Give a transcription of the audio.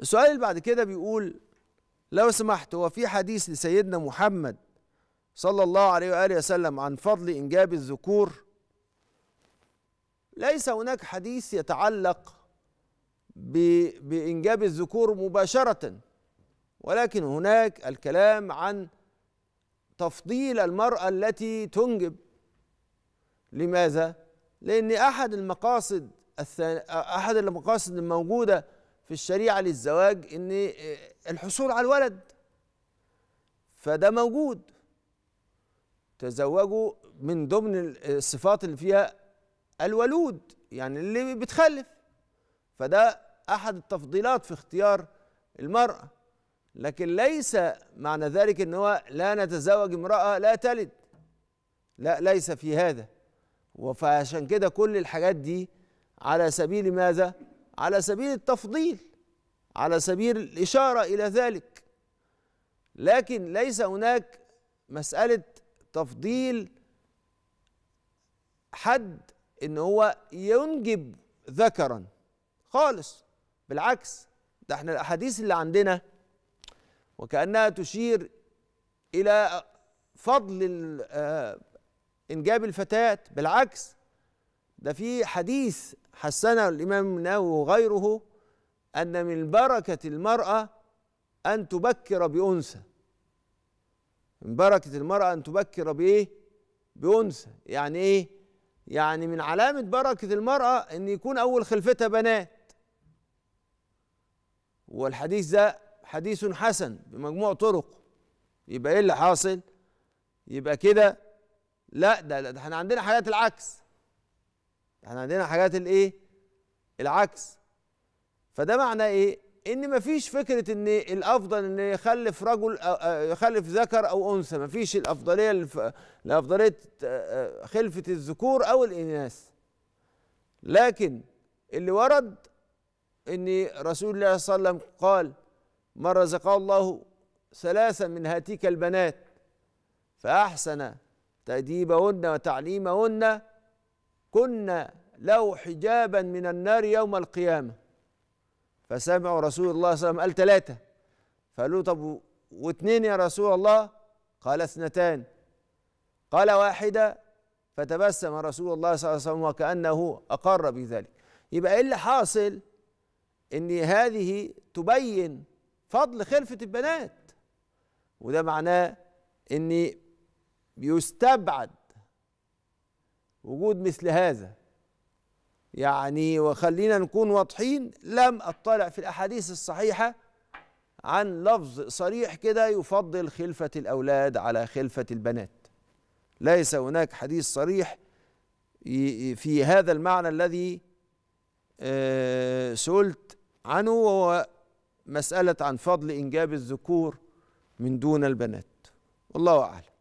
السؤال اللي بعد كده بيقول لو سمحت هو في حديث لسيدنا محمد صلى الله عليه وآله وسلم عن فضل إنجاب الذكور ليس هناك حديث يتعلق بإنجاب الذكور مباشرة ولكن هناك الكلام عن تفضيل المرأة التي تنجب لماذا؟ لأن أحد المقاصد أحد المقاصد الموجودة في الشريعة للزواج ان آه، الحصول على الولد فده موجود تزوجوا من ضمن آه، الصفات اللي فيها الولود يعني اللي بتخلف فده احد التفضيلات في اختيار المرأة لكن ليس معنى ذلك ان هو لا نتزوج امرأة لا تلد لا ليس في هذا وفعشان كده كل الحاجات دي على سبيل ماذا؟ على سبيل التفضيل على سبيل الإشارة إلى ذلك لكن ليس هناك مسألة تفضيل حد إن هو ينجب ذكرا خالص بالعكس ده احنا الأحاديث اللي عندنا وكأنها تشير إلى فضل آه، إنجاب الفتاة بالعكس ده في حديث حسن الامام النووي وغيره ان من بركه المراه ان تبكر بانثى من بركه المراه ان تبكر بايه بانثى يعني ايه يعني من علامه بركه المراه ان يكون اول خلفتها بنات والحديث ده حديث حسن بمجموع طرقه يبقى ايه اللي حاصل يبقى كده لا ده, ده احنا عندنا حالات العكس احنا عندنا حاجات الايه العكس فده معناه ايه ان مفيش فكره ان الافضل ان يخلف رجل يخلف ذكر او انثى مفيش الافضليه لافضليه آه، آه، خلفه الذكور او الاناث لكن اللي ورد ان رسول الله صلى الله عليه وسلم قال من رزقه الله ثلاثا من هاتيك البنات فاحسن تاديبهن وتعليمهن كنا له حجابا من النار يوم القيامة فسمعوا رسول الله صلى الله عليه وسلم قال ثلاثة فقالوا طب واثنين يا رسول الله قال اثنتان قال واحدة فتبسم رسول الله صلى الله عليه وسلم وكأنه أقر بذلك يبقى إيه اللي حاصل إن هذه تبين فضل خلفة البنات وده معناه إن يستبعد وجود مثل هذا يعني وخلينا نكون واضحين لم اطلع في الاحاديث الصحيحه عن لفظ صريح كده يفضل خلفه الاولاد على خلفه البنات ليس هناك حديث صريح في هذا المعنى الذي آه، سئلت عنه وهو مساله عن فضل انجاب الذكور من دون البنات والله اعلم